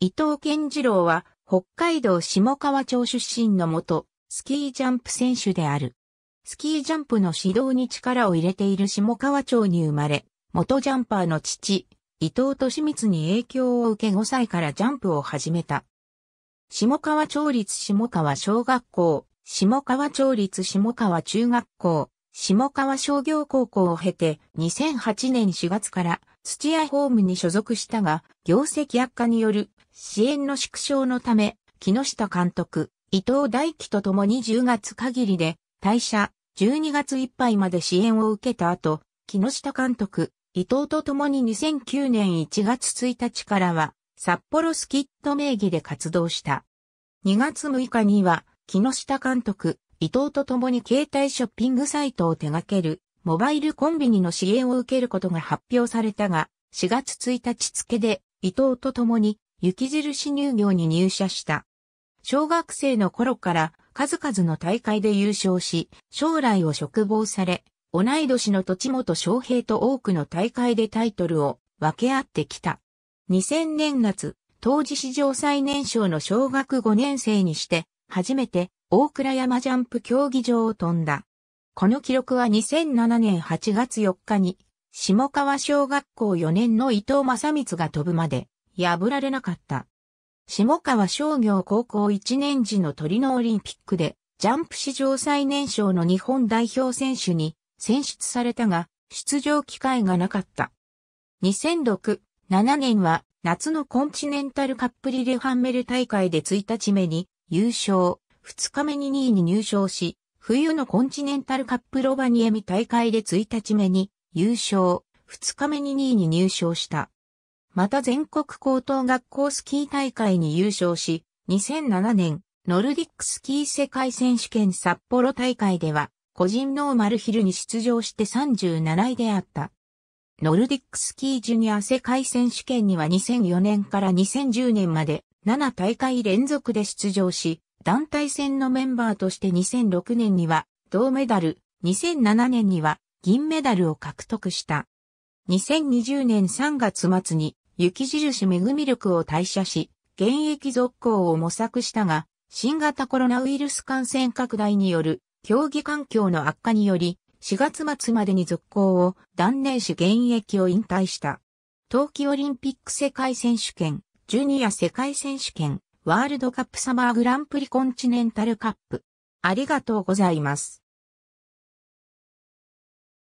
伊藤健次郎は、北海道下川町出身の元、スキージャンプ選手である。スキージャンプの指導に力を入れている下川町に生まれ、元ジャンパーの父、伊藤利光に影響を受け5歳からジャンプを始めた。下川町立下川小学校、下川町立下川中学校、下川商業高校を経て2008年4月から土屋ホームに所属したが、業績悪化による支援の縮小のため、木下監督、伊藤大輝と共に10月限りで退社、12月いっぱいまで支援を受けた後、木下監督、伊藤と共に2009年1月1日からは、札幌スキット名義で活動した。2月6日には、木下監督、伊藤と共に携帯ショッピングサイトを手掛ける、モバイルコンビニの支援を受けることが発表されたが、4月1日付で伊藤と共に雪印乳業に入社した。小学生の頃から数々の大会で優勝し、将来を嘱望され、同い年の土地元翔平と多くの大会でタイトルを分け合ってきた。2000年夏、当時史上最年少の小学5年生にして、初めて大倉山ジャンプ競技場を飛んだ。この記録は2007年8月4日に、下川小学校4年の伊藤正光が飛ぶまで、破られなかった。下川商業高校1年時のトリノオリンピックで、ジャンプ史上最年少の日本代表選手に選出されたが、出場機会がなかった。2006、7年は夏のコンチネンタルカップリレハンメル大会で1日目に優勝、2日目に2位に入賞し、冬のコンチネンタルカップロバニエミ大会で1日目に優勝、2日目に2位に入賞した。また全国高等学校スキー大会に優勝し、2007年、ノルディックスキー世界選手権札幌大会では、個人ノーマルヒルに出場して37位であった。ノルディックスキージュニア世界選手権には2004年から2010年まで7大会連続で出場し、団体戦のメンバーとして2006年には銅メダル、2007年には銀メダルを獲得した。2020年3月末に雪印めぐみ力を退社し、現役続行を模索したが、新型コロナウイルス感染拡大による競技環境の悪化により、4月末までに続行を断念し現役を引退した。冬季オリンピック世界選手権、ジュニア世界選手権、ワールドカップサマーグランプリコンチネンタルカップ。ありがとうございます。